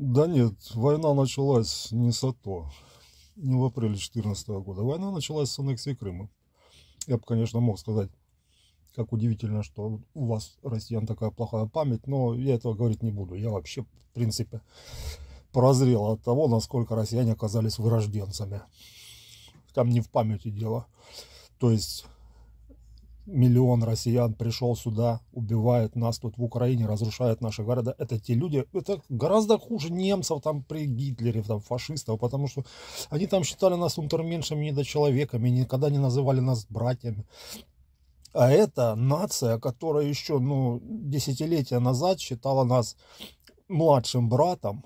Да нет, война началась не с АТО, не в апреле 2014 года. Война началась с аннексии Крыма. Я бы, конечно, мог сказать, как удивительно, что у вас, россиян, такая плохая память, но я этого говорить не буду. Я вообще, в принципе, прозрел от того, насколько россияне оказались вырожденцами. Там не в памяти дело. То есть миллион россиян пришел сюда, убивает нас тут в Украине, разрушает наши города. Это те люди, это гораздо хуже немцев там при Гитлере, там фашистов, потому что они там считали нас унтерменшами, недочеловеками, никогда не называли нас братьями. А это нация, которая еще ну, десятилетия назад считала нас младшим братом,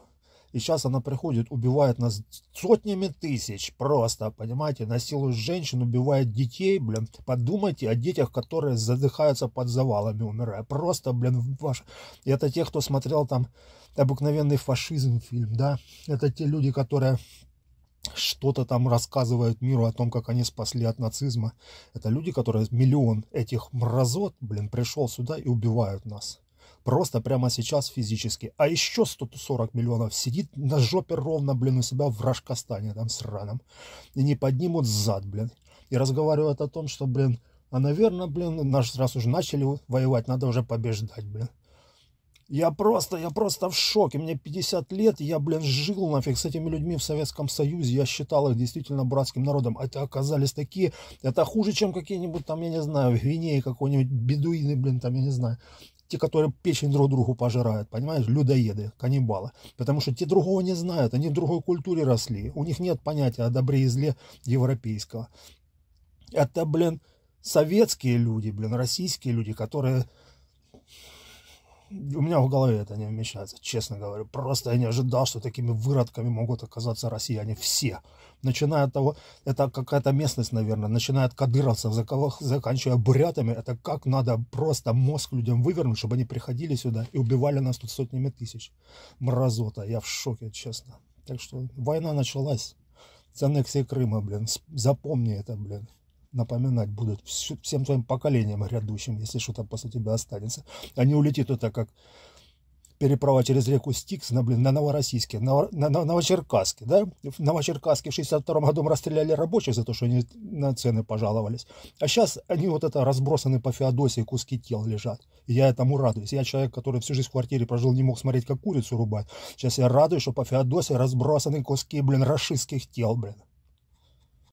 и сейчас она приходит, убивает нас сотнями тысяч просто, понимаете, насилует женщин, убивает детей, блин. Подумайте о детях, которые задыхаются под завалами, умирая. Просто, блин, ваш... это те, кто смотрел там обыкновенный фашизм фильм, да. Это те люди, которые что-то там рассказывают миру о том, как они спасли от нацизма. Это люди, которые миллион этих мразот, блин, пришел сюда и убивают нас просто прямо сейчас физически. А еще 140 миллионов сидит на жопе ровно, блин, у себя в Рашкастане там сраном. И не поднимут зад, блин. И разговаривают о том, что, блин, а, наверное, блин, наш раз уже начали воевать, надо уже побеждать, блин. Я просто, я просто в шоке. Мне 50 лет, я, блин, жил нафиг с этими людьми в Советском Союзе. Я считал их действительно братским народом. А это оказались такие, это хуже, чем какие-нибудь там, я не знаю, в Гвинее какой-нибудь бедуины, блин, там, я не знаю те, которые печень друг другу пожирают, понимаешь, людоеды, каннибалы. Потому что те другого не знают, они в другой культуре росли, у них нет понятия о добре и зле европейского. Это, блин, советские люди, блин, российские люди, которые у меня в голове это не вмещается, честно говорю. Просто я не ожидал, что такими выродками могут оказаться россияне все. Начиная от того, это какая-то местность, наверное, начиная от кадыровцев, заканчивая бурятами, это как надо просто мозг людям вывернуть, чтобы они приходили сюда и убивали нас тут сотнями тысяч. Мразота, я в шоке, честно. Так что война началась. С аннексии Крыма, блин. Запомни это, блин напоминать будут всем твоим поколениям грядущим, если что-то после тебя останется. А не улетит это как переправа через реку Стикс на, блин, на Новороссийске, на, на, на Новочеркасске, да? В Новочеркасске в 62 году расстреляли рабочих за то, что они на цены пожаловались. А сейчас они вот это разбросаны по Феодосии, куски тел лежат. я этому радуюсь. Я человек, который всю жизнь в квартире прожил, не мог смотреть, как курицу рубать. Сейчас я радуюсь, что по Феодосии разбросаны куски, блин, расистских тел, блин.